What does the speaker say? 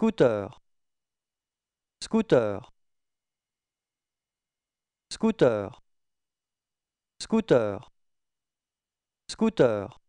Scooter. Scooter. Scooter. Scooter. Scooter.